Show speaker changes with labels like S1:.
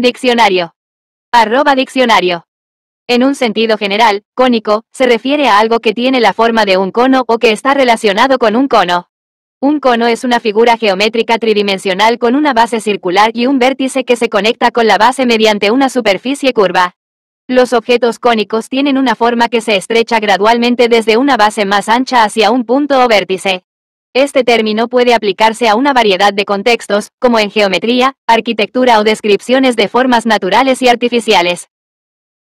S1: Diccionario. Arroba diccionario. En un sentido general, cónico, se refiere a algo que tiene la forma de un cono o que está relacionado con un cono. Un cono es una figura geométrica tridimensional con una base circular y un vértice que se conecta con la base mediante una superficie curva. Los objetos cónicos tienen una forma que se estrecha gradualmente desde una base más ancha hacia un punto o vértice. Este término puede aplicarse a una variedad de contextos, como en geometría, arquitectura o descripciones de formas naturales y artificiales.